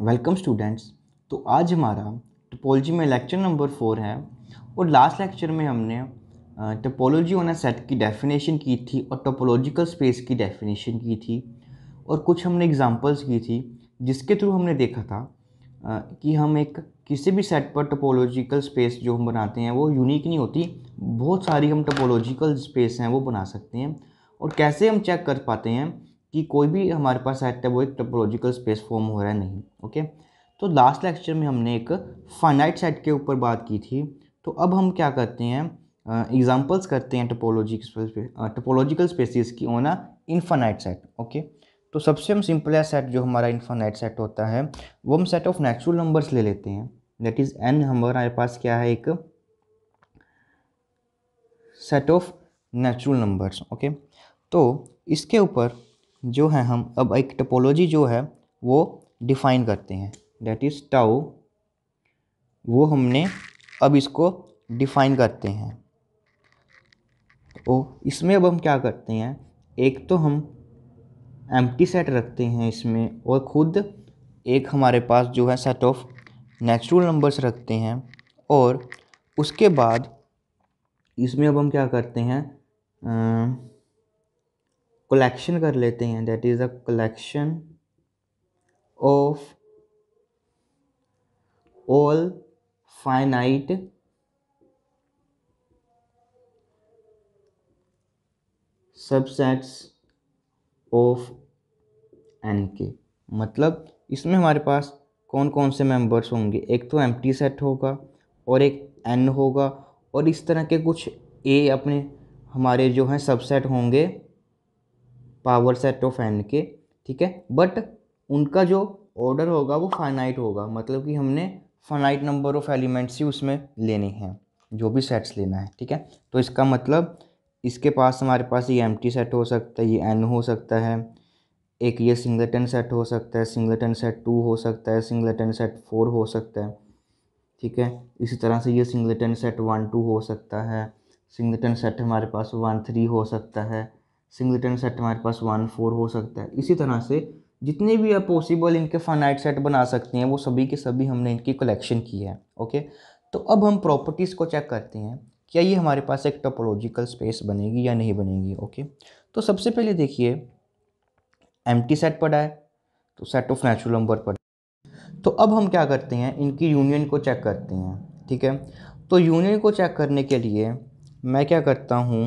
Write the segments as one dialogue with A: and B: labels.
A: welcome students तो आज हमारा टोपोलॉजी में लेक्चर नंबर फोर है और लास्ट लेक्चर में हमने टोपोलॉजी ऑन ए सेट की डेफिनेशन की थी और टोपोलॉजिकल स्पेस की डेफिनेशन की थी और कुछ हमने एग्जांपल्स की थी जिसके थ्रू हमने देखा था कि हम एक किसी भी सेट पर टोपोलॉजिकल स्पेस जो हम बनाते हैं वो यूनिक नहीं होती बहुत सारी हम टोपोलॉजिकल स्पेस हैं वो बना सकते हैं और कैसे हम चेक कर पाते हैं कि कोई भी हमारे पास सेट है वो एक टोपोलॉजिकल स्पेस फॉर्म हो रहा है नहीं ओके तो लास्ट लेक्चर में हमने एक फाइनाइट सेट के ऊपर बात की थी तो अब हम क्या करते हैं एग्जांपल्स uh, करते हैं टोपोलॉजी टोपोलॉजिकल स्पेसिस की ओना अ सेट ओके तो सबसे हम सिंपल सेट जो हमारा इन्फानाइट सेट होता है वो हम सेट ऑफ नेचुरल नंबर्स ले लेते हैं दैट इज़ एन हमारे पास क्या है एक set of natural numbers okay तो इसके ऊपर जो है हम अब एक टोपोलॉजी जो है वो डिफाइन करते हैं डेट इज़ टाउ वो हमने अब इसको डिफाइन करते हैं तो इसमें अब हम क्या करते हैं एक तो हम एम्प्टी सेट रखते हैं इसमें और ख़ुद एक हमारे पास जो है सेट ऑफ नेचुरल नंबर्स रखते हैं और उसके बाद इसमें अब हम क्या करते हैं आ, कलेक्शन कर लेते हैं that is a collection of all finite subsets of N के मतलब इसमें हमारे पास कौन कौन से मेंबर्स होंगे एक तो एम सेट होगा और एक एन होगा और इस तरह के कुछ ए अपने हमारे जो हैं सबसेट होंगे पावर सेट ऑफ एन के ठीक है बट उनका जो ऑर्डर होगा वो फाइनाइट होगा मतलब कि हमने फाइनाइट नंबर ऑफ एलिमेंट्स ही उसमें लेने हैं जो भी सेट्स लेना है ठीक है तो इसका मतलब इसके पास हमारे पास ये एम सेट हो सकता है ये एन हो सकता है एक ये सिंगलेटन सेट हो सकता है सिंगलेटन सेट टू हो सकता है सिंगलेटन सेट फोर हो सकता है ठीक है इसी तरह से ये सिंगलेटन सेट वन टू हो सकता है सिंगलेटन सेट हमारे पास वन थ्री हो सकता है सिंगलटन सेट हमारे पास वन फोर हो सकता है इसी तरह से जितने भी आप पॉसिबल इनके फाइनाइट सेट बना सकते हैं वो सभी के सभी हमने इनकी कलेक्शन की है ओके तो अब हम प्रॉपर्टीज़ को चेक करते हैं क्या ये हमारे पास एक टोपोलॉजिकल स्पेस बनेगी या नहीं बनेगी ओके तो सबसे पहले देखिए एम सेट पड़ा है तो सेट ऑफ नेचुरल नंबर पड़ा तो अब हम क्या करते हैं इनकी यूनियन को चेक करते हैं ठीक है तो यूनियन को चेक करने के लिए मैं क्या करता हूँ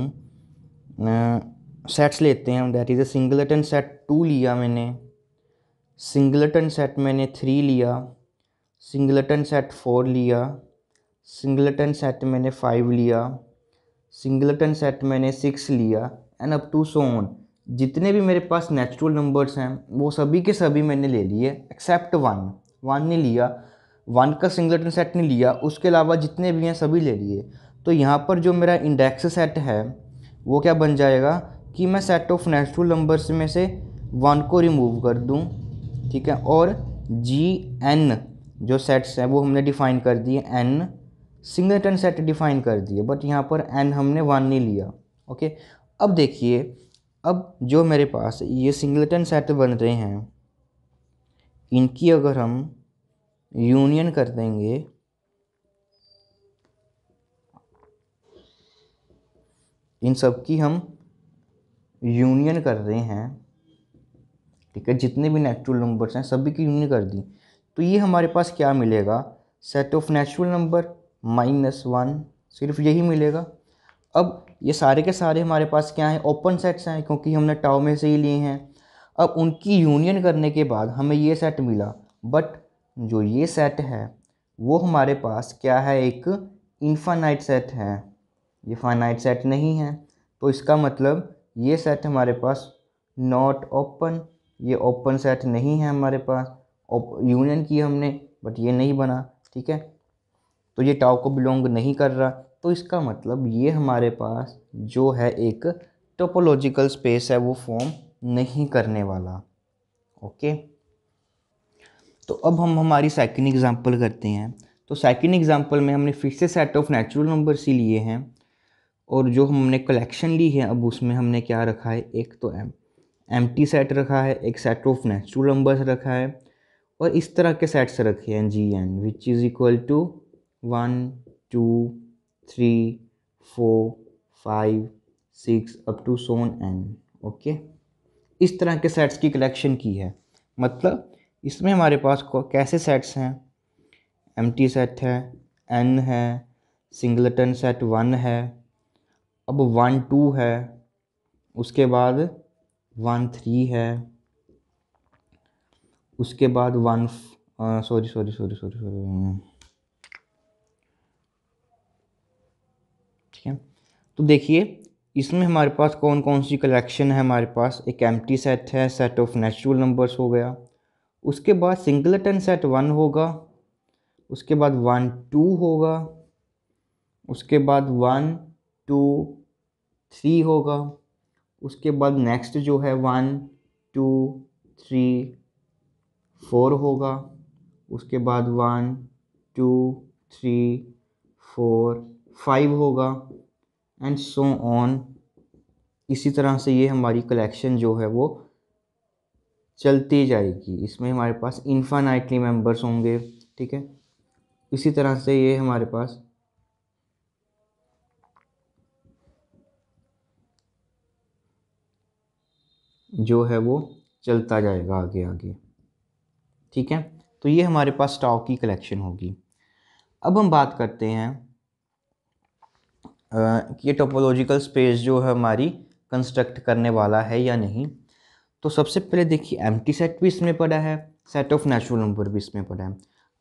A: सेट्स लेते हैं that is a singleton set two लिया मैंने सिंगलेटन सेट मैंने थ्री लिया सिंगलेटन सेट फोर लिया सिंगलेटन सेट मैंने फाइव लिया सिंगलेटन सेट मैंने सिक्स लिया and up to so on जितने भी मेरे पास नेचुरल नंबर्स हैं वो सभी के सभी मैंने ले लिए एक्सेप्ट वन वन ने लिया वन का सिंगलेटन सेट नहीं लिया उसके अलावा जितने भी हैं सभी ले लिए तो यहाँ पर जो मेरा इंडेक्स सेट है वो क्या बन जाएगा कि मैं सेट ऑफ नेचुरल नंबर्स में से वन को रिमूव कर दूँ ठीक है और जी एन जो सेट्स हैं वो हमने डिफ़ाइन कर दिए एन सिंगलटन सेट डिफ़ाइन कर दिए बट यहाँ पर एन हमने वन नहीं लिया ओके अब देखिए अब जो मेरे पास ये सिंगलटन सेट बन रहे हैं इनकी अगर हम यूनियन कर देंगे इन सब की हम यूनियन कर रहे हैं ठीक है जितने भी नेचुरल नंबर्स हैं सभी की यूनियन कर दी तो ये हमारे पास क्या मिलेगा set of natural number minus one सिर्फ यही मिलेगा अब ये सारे के सारे हमारे पास क्या हैं ओपन सेट्स हैं क्योंकि हमने टाओ में से ही लिए हैं अब उनकी यूनियन करने के बाद हमें ये सेट मिला बट जो ये सेट है वो हमारे पास क्या है एक इन्फानाइट सेट है ये फाइनाइट सेट नहीं है तो इसका मतलब ये सेट हमारे पास नॉट ओपन ये ओपन सेट नहीं है हमारे पास यूनियन की हमने बट ये नहीं बना ठीक है तो ये टाउ को बिलोंग नहीं कर रहा तो इसका मतलब ये हमारे पास जो है एक टोपोलॉजिकल स्पेस है वो फॉर्म नहीं करने वाला ओके तो अब हम हमारी सेकेंड एग्जांपल करते हैं तो सेकेंड एग्जांपल में हमने फिर से सेट ऑफ नेचुरल नंबर ही लिए हैं और जो हमने कलेक्शन ली है अब उसमें हमने क्या रखा है एक तो एम एम टी सेट रखा है एक सेट ऑफ नेचुरल नंबर्स रखा है और इस तरह के सेट्स रखे हैं G N which is equal to one two three four five six up to so on N okay इस तरह के सेट्स की कलेक्शन की है मतलब इसमें हमारे पास कैसे सेट्स हैं एम टी सेट है एन है सिंगलटन सेट वन है अब वन टू है उसके बाद वन थ्री है उसके बाद one sorry sorry sorry sorry sorry ठीक है तो देखिए इसमें हमारे पास कौन कौन सी कलेक्शन है हमारे पास एक एम्प्टी सेट है सेट ऑफ नेचुरल नंबर्स हो गया उसके बाद सिंगलटन सेट वन होगा उसके बाद वन टू होगा उसके बाद वन टू थ्री होगा उसके बाद नेक्स्ट जो है वन टू थ्री फोर होगा उसके बाद one two three four five होगा एंड सो ऑन इसी तरह से ये हमारी कलेक्शन जो है वो चलती जाएगी इसमें हमारे पास इन्फानाइटली मेम्बर्स होंगे ठीक है इसी तरह से ये हमारे पास जो है वो चलता जाएगा आगे आगे ठीक है तो ये हमारे पास स्टॉक की कलेक्शन होगी अब हम बात करते हैं कि ये टोपोलॉजिकल स्पेस जो है हमारी कंस्ट्रक्ट करने वाला है या नहीं तो सबसे पहले देखिए एम सेट भी इसमें पड़ा है सेट ऑफ नेचुरल नंबर भी इसमें पड़ा है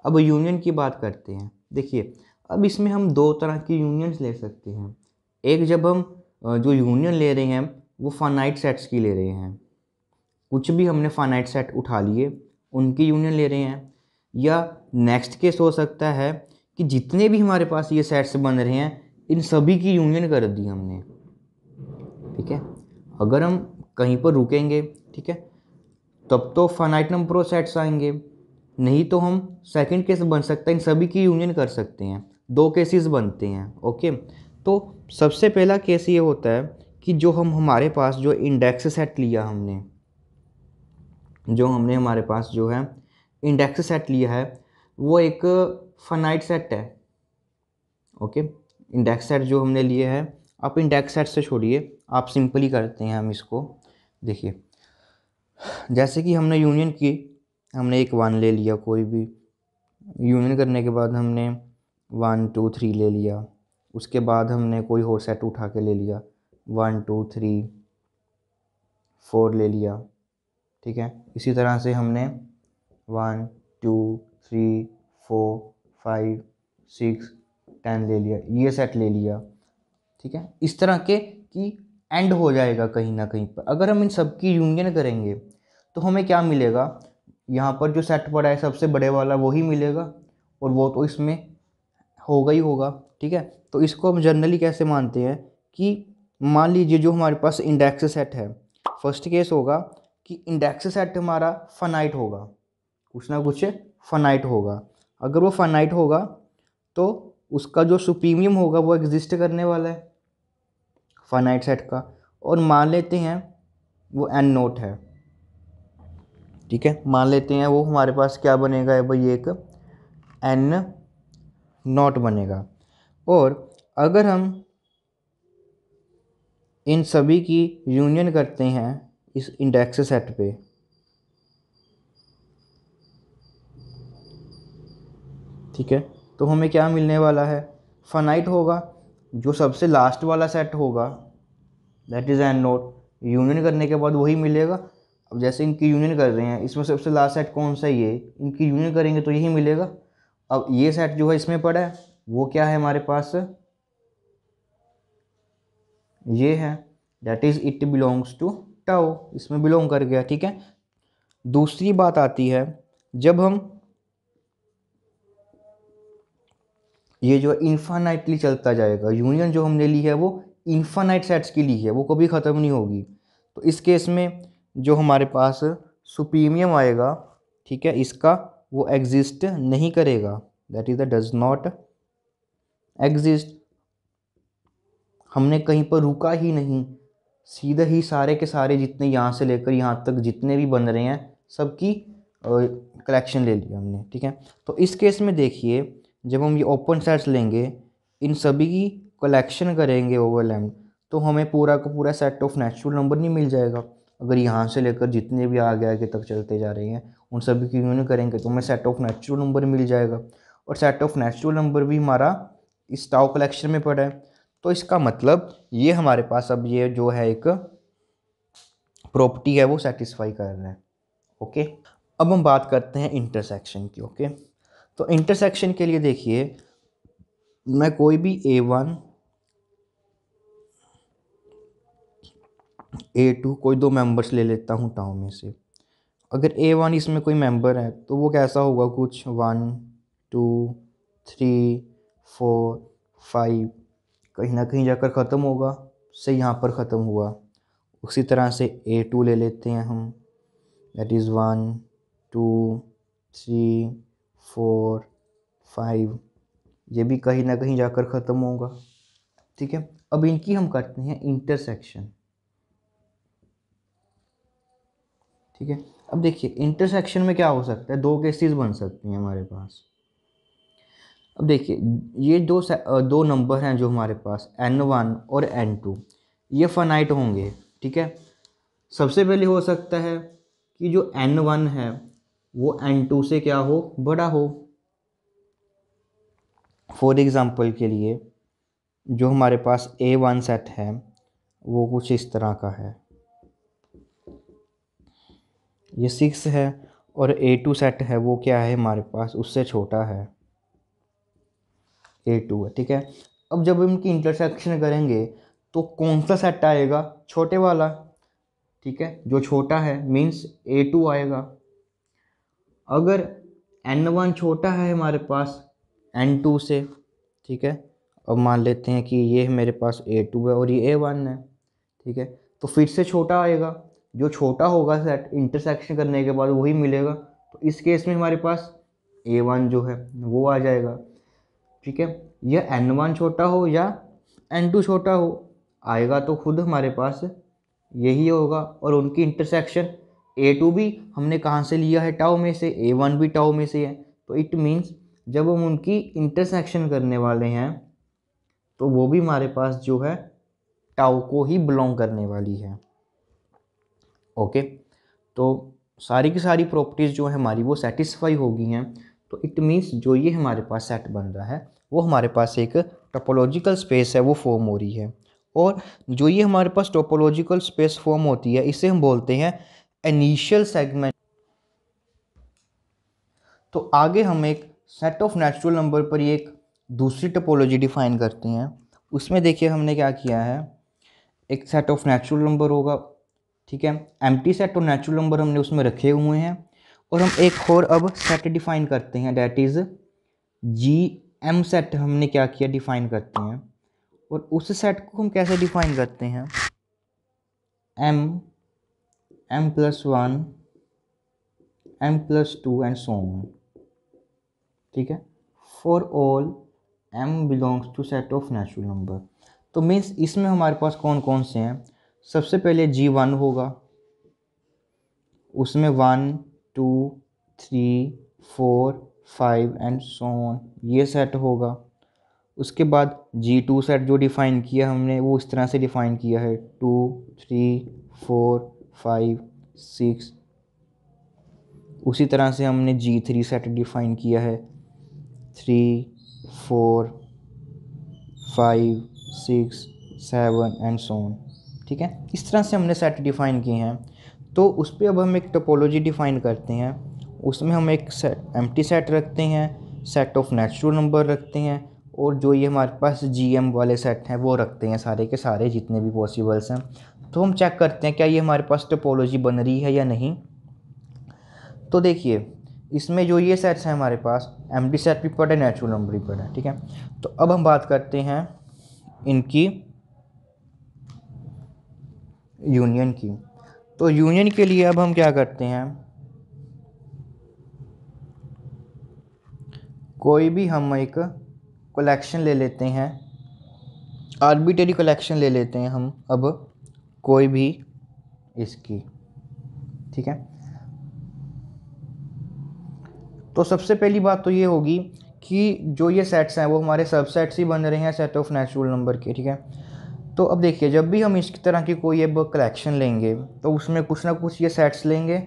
A: अब यूनियन की बात करते हैं देखिए अब इसमें हम दो तरह की यूनियंस ले सकते हैं एक जब हम जो यूनियन ले रहे हैं वो फाइनाइट सेट्स की ले रहे हैं कुछ भी हमने फाइनाइट सेट उठा लिए उनकी यूनियन ले रहे हैं या नेक्स्ट केस हो सकता है कि जितने भी हमारे पास ये सेट्स बन रहे हैं इन सभी की यूनियन कर दी हमने ठीक है अगर हम कहीं पर रुकेंगे ठीक है तब तो फाइनाइट नंबर ऑफ सेट्स आएंगे नहीं तो हम सेकंड केस बन सकता है इन सभी की यूनियन कर सकते हैं दो केसेस बनते हैं ओके तो सबसे पहला केस ये होता है कि जो हम हमारे पास जो इंडेक्स सेट लिया हमने जो हमने हमारे पास जो है इंडेक्स सेट लिया है वो एक फनाइट सेट है ओके इंडेक्स सेट जो हमने लिए है आप इंडेक्स सेट से छोड़िए आप सिंपली करते हैं हम इसको देखिए जैसे कि हमने यूनियन की हमने एक वन ले लिया कोई भी यूनियन करने के बाद हमने वन टू थ्री ले लिया उसके बाद हमने कोई और सेट उठा के ले लिया वन टू थ्री फोर ले लिया ठीक है इसी तरह से हमने one two three four five six ten ले लिया ये सेट ले लिया ठीक है इस तरह के कि एंड हो जाएगा कहीं ना कहीं पर अगर हम इन सब की यूनियन करेंगे तो हमें क्या मिलेगा यहाँ पर जो सेट पड़ा है सबसे बड़े वाला वही मिलेगा और वो तो इसमें होगा ही होगा ठीक है तो इसको हम जनरली कैसे मानते हैं कि मान लीजिए जो हमारे पास इंडेक्स सेट है फर्स्ट केस होगा कि इंडेक्स सेट हमारा फनाइट होगा कुछ ना कुछ फनाइट होगा अगर वो फनाइट होगा तो उसका जो सुप्रीमियम होगा वो एग्जिस्ट करने वाला है फनाइट सेट का और मान लेते हैं वो एन नोट है ठीक है मान लेते हैं वो हमारे पास क्या बनेगा भाई एक एन नोट बनेगा और अगर हम इन सभी की यूनियन करते हैं इस इंडेक्स सेट पे ठीक है तो हमें क्या मिलने वाला है फनाइट होगा जो सबसे लास्ट वाला सेट होगा that is N naught union करने के बाद वही मिलेगा अब जैसे इनकी यूनियन कर रहे हैं इसमें सबसे लास्ट सेट कौन सा ये इनकी यूनियन करेंगे तो यही मिलेगा अब ये सेट जो है इसमें पड़ा है वो क्या है हमारे पास ये है that is it belongs to tau इसमें बिलोंग कर गया ठीक है दूसरी बात आती है जब हम ये जो इन्फानाइटली चलता जाएगा यूनियन जो हमने ली है वो इन्फानाइट सेट्स की ली है वो कभी ख़त्म नहीं होगी तो इस केस में जो हमारे पास सुप्रीमियम आएगा ठीक है इसका वो एग्जिस्ट नहीं करेगा that is the does not exist हमने कहीं पर रुका ही नहीं सीधे ही सारे के सारे जितने यहाँ से लेकर यहाँ तक जितने भी बन रहे हैं सबकी कलेक्शन ले लिया हमने ठीक है तो इस केस में देखिए जब हम ये ओपन सेट्स लेंगे इन सभी की कलेक्शन करेंगे ओवरलैम तो हमें पूरा का पूरा सेट ऑफ नेचुरल नंबर नहीं मिल जाएगा अगर यहाँ से लेकर जितने भी आगे आगे तक चलते जा रहे हैं उन सभी की यूनियन करेंगे तो हमें सेट ऑफ नेचुरल नंबर मिल जाएगा और सेट ऑफ नेचुरल नंबर भी हमारा इस टाओ कलेक्शन में पड़ा है तो इसका मतलब ये हमारे पास अब ये जो है एक प्रॉपर्टी है वो सेटिस्फाई कर रहे हैं ओके अब हम बात करते हैं इंटरसेक्शन की ओके तो इंटरसेक्शन के लिए देखिए मैं कोई भी ए वन ए टू कोई दो मेंबर्स ले लेता हूँ टाउ में से अगर ए वन इसमें कोई मेंबर है तो वो कैसा होगा कुछ one two three four five कहीं ना कहीं जाकर ख़त्म होगा से यहाँ पर ख़त्म हुआ उसी तरह से ए टू ले लेते हैं हम that is one two three four five ये भी कहीं ना कहीं जाकर ख़त्म होगा ठीक है अब इनकी हम करते हैं इंटरसेक्शन ठीक है अब देखिए इंटरसेक्शन में क्या हो सकता है दो केसेस बन सकती हैं हमारे पास अब देखिए ये दो दो नंबर हैं जो हमारे पास एन वन और एन टू ये फनाइट होंगे ठीक है सबसे पहले हो सकता है कि जो एन वन है वो एन टू से क्या हो बड़ा हो फॉर एग्ज़ाम्पल के लिए जो हमारे पास ए वन सेट है वो कुछ इस तरह का है ये सिक्स है और ए टू सेट है वो क्या है हमारे पास उससे छोटा है ए टू है ठीक है अब जब इनकी इंटरसेक्शन करेंगे तो कौन सा सेट आएगा छोटे वाला ठीक है जो छोटा है मीन्स ए टू आएगा अगर एन वन छोटा है हमारे पास एन टू से ठीक है अब मान लेते हैं कि ये मेरे पास ए टू है और ये ए वन है ठीक है तो फिर से छोटा आएगा जो छोटा होगा सेट इंटरसेक्शन करने के बाद वही मिलेगा तो इस केस में हमारे पास ए वन जो है वो आ जाएगा ठीक है या एन वन छोटा हो या एन टू छोटा हो आएगा तो खुद हमारे पास यही होगा और उनकी इंटरसेक्शन ए टू भी हमने कहाँ से लिया है टाओ में से ए वन भी टाओ में से है तो इट मीन्स जब हम उनकी इंटरसेक्शन करने वाले हैं तो वो भी हमारे पास जो है टाओ को ही बिलोंग करने वाली है ओके तो सारी की सारी प्रॉपर्टीज़ जो है हमारी वो सेटिस्फाई होगी हैं तो इट मीन्स जो ये हमारे पास सेट बन रहा है वो हमारे पास एक टोपोलॉजिकल स्पेस है वो फॉर्म हो रही है और जो ये हमारे पास टोपोलॉजिकल स्पेस फॉर्म होती है इसे हम बोलते हैं इनिशियल सेगमेंट तो आगे हम एक सेट ऑफ नेचुरल नंबर पर एक दूसरी टोपोलॉजी डिफाइन करते हैं उसमें देखिए हमने क्या किया है एक सेट ऑफ नेचुरल नंबर होगा ठीक है एम्प्टी सेट और नेचुरल नंबर हमने उसमें रखे हुए हैं और हम एक और अब सेट डिफाइन करते हैं that is G M set हमने क्या किया डिफाइन करते हैं और उस सेट को हम कैसे डिफाइन करते हैं M M plus one M plus two and so on ठीक है for all M belongs to set of natural number तो मीन्स इसमें हमारे पास कौन कौन से हैं सबसे पहले जी वन होगा उसमें one two three four five and so on ये सेट होगा उसके बाद जी टू सेट जो डिफ़ाइन किया हमने वो इस तरह से डिफ़ाइन किया है two three four five six उसी तरह से हमने जी थ्री सेट डिफ़ाइन किया है three four five six seven and so on ठीक है इस तरह से हमने सेट डिफ़ाइन किए हैं तो उस पर अब हम एक टोपोलॉजी डिफ़ाइन करते हैं उसमें हम एक सेट एम्प्टी सेट रखते हैं सेट ऑफ नेचुरल नंबर रखते हैं और जो ये हमारे पास जी वाले सेट हैं वो रखते हैं सारे के सारे जितने भी पॉसिबल्स हैं तो हम चेक करते हैं क्या ये हमारे पास टोपोलॉजी बन रही है या नहीं तो देखिए इसमें जो ये सेट्स हैं हमारे पास एम डी सेट भी पड़े है नेचुरल नंबर भी पड़े है ठीक है तो अब हम बात करते हैं इनकी यूनियन की तो यूनियन के लिए अब हम क्या करते हैं कोई भी हम एक कलेक्शन ले लेते हैं आर्बिटरी कलेक्शन ले लेते हैं हम अब कोई भी इसकी ठीक है तो सबसे पहली बात तो ये होगी कि जो ये सेट्स हैं वो हमारे सबसेट्स ही बन रहे हैं सेट ऑफ नेचुरल नंबर के ठीक है तो अब देखिए जब भी हम इस तरह की कोई अब कलेक्शन लेंगे तो उसमें कुछ ना कुछ ये सेट्स लेंगे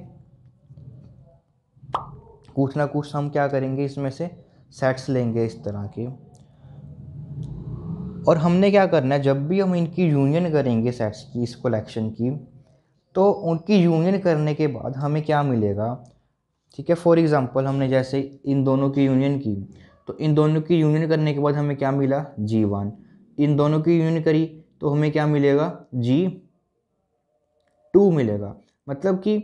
A: कुछ ना कुछ हम क्या करेंगे इसमें से सेट्स लेंगे इस तरह के और हमने क्या करना है जब भी हम इनकी यूनियन करेंगे सेट्स की इस कलेक्शन की तो उनकी यूनियन करने के बाद हमें क्या मिलेगा ठीक है फॉर एग्ज़ाम्पल हमने जैसे इन दोनों की यूनियन की तो इन दोनों की यूनियन करने के बाद हमें क्या मिला जी वन इन दोनों की यूनियन करी तो हमें क्या मिलेगा जी टू मिलेगा मतलब कि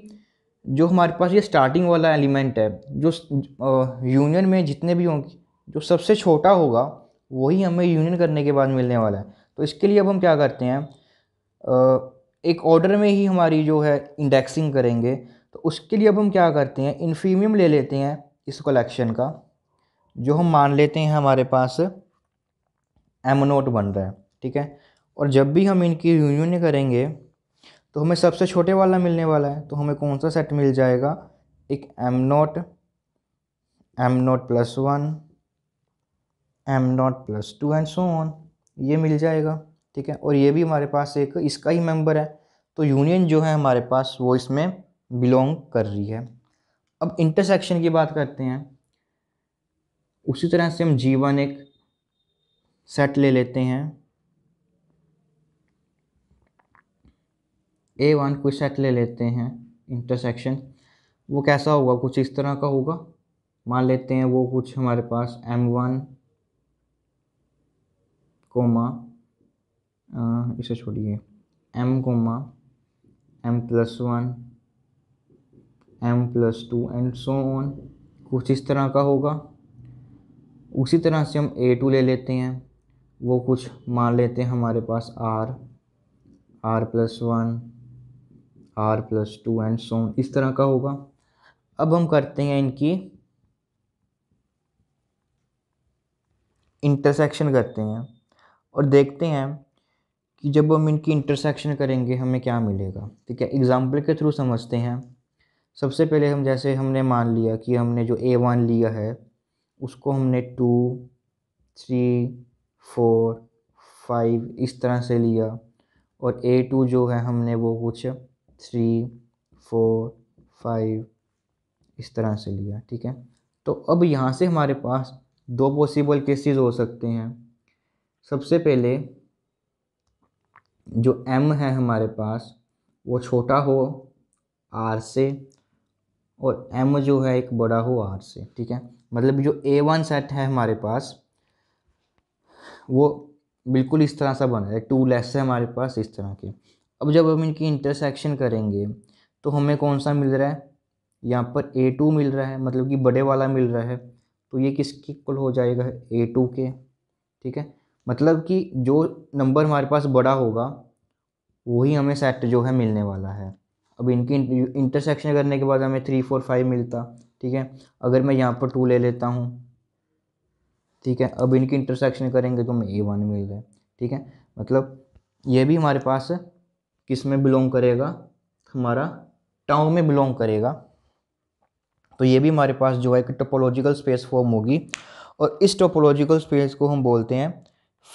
A: जो हमारे पास ये स्टार्टिंग वाला एलिमेंट है जो यूनियन में जितने भी होंगे जो सबसे छोटा होगा वही हमें यूनियन करने के बाद मिलने वाला है तो इसके लिए अब हम क्या करते हैं एक ऑर्डर में ही हमारी जो है इंडेक्सिंग करेंगे तो उसके लिए अब हम क्या करते हैं इन्फीमियम ले लेते हैं इस कलेक्शन का जो हम मान लेते हैं हमारे पास एमोनोट बन रहा है ठीक है और जब भी हम इनकी यूनियन करेंगे तो हमें सबसे छोटे वाला मिलने वाला है तो हमें कौन सा सेट मिल जाएगा एक M naught M naught plus one M naught plus two and so on ये मिल जाएगा ठीक है और ये भी हमारे पास एक इसका ही मेंबर है तो यूनियन जो है हमारे पास वो इसमें बिलोंग कर रही है अब इंटरसेक्शन की बात करते हैं उसी तरह से हम जीवन एक सेट ले लेते हैं ए वन को सेट ले लेते हैं इंटरसेक्शन वो कैसा होगा कुछ इस तरह का होगा मान लेते हैं वो कुछ हमारे पास एम वन कोमा इसे छोड़िए M comma M plus one M plus two and so on कुछ इस तरह का होगा उसी तरह से हम ए टू ले लेते हैं वो कुछ मान लेते हैं हमारे पास R R plus one R plus two and so on इस तरह का होगा अब हम करते हैं इनकी इंटरसेक्शन करते हैं और देखते हैं कि जब हम इनकी इंटरसेक्शन करेंगे हमें क्या मिलेगा ठीक है एग्ज़ाम्पल के थ्रू समझते हैं सबसे पहले हम जैसे हमने मान लिया कि हमने जो ए वन लिया है उसको हमने टू थ्री फोर फाइव इस तरह से लिया और ए टू जो है हमने वो कुछ थ्री फोर फाइव इस तरह से लिया ठीक है तो अब यहाँ से हमारे पास दो पॉसिबल केसेस हो सकते हैं सबसे पहले जो एम है हमारे पास वो छोटा हो आर से और एम जो है एक बड़ा हो आर से ठीक है मतलब जो ए वन सेट है हमारे पास वो बिल्कुल इस तरह सा बना है टू लेस है हमारे पास इस तरह के अब जब हम इनकी इंटरसेक्शन करेंगे तो हमें कौन सा मिल रहा है यहाँ पर ए टू मिल रहा है मतलब कि बड़े वाला मिल रहा है तो ये किसके इक्वल हो जाएगा ए टू के ठीक है मतलब कि जो नंबर हमारे पास बड़ा होगा वही हमें सेट जो है मिलने वाला है अब इनकी इंटरसेक्शन करने के बाद हमें थ्री फोर फाइव मिलता ठीक है अगर मैं यहाँ पर टू ले लेता हूँ ठीक है अब इनकी इंटरसेक्शन करेंगे तो हमें ए वन मिल रहा है ठीक है मतलब ये भी हमारे पास किस में बिलोंग करेगा हमारा टाउ में बिलोंग करेगा तो ये भी हमारे पास जो है कि टोपोलॉजिकल स्पेस फॉर्म होगी और इस टोपोलॉजिकल स्पेस को हम बोलते हैं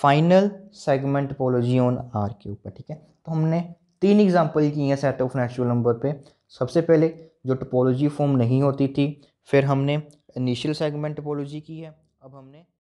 A: final segment topology on R के ऊपर ठीक है तो हमने तीन एग्जाम्पल की हैं सेट ऑफ नेचुरल नंबर पे सबसे पहले जो टोपोलॉजी फॉर्म नहीं होती थी फिर हमने इनिशियल सेगमेंट टोपोलॉजी की है अब हमने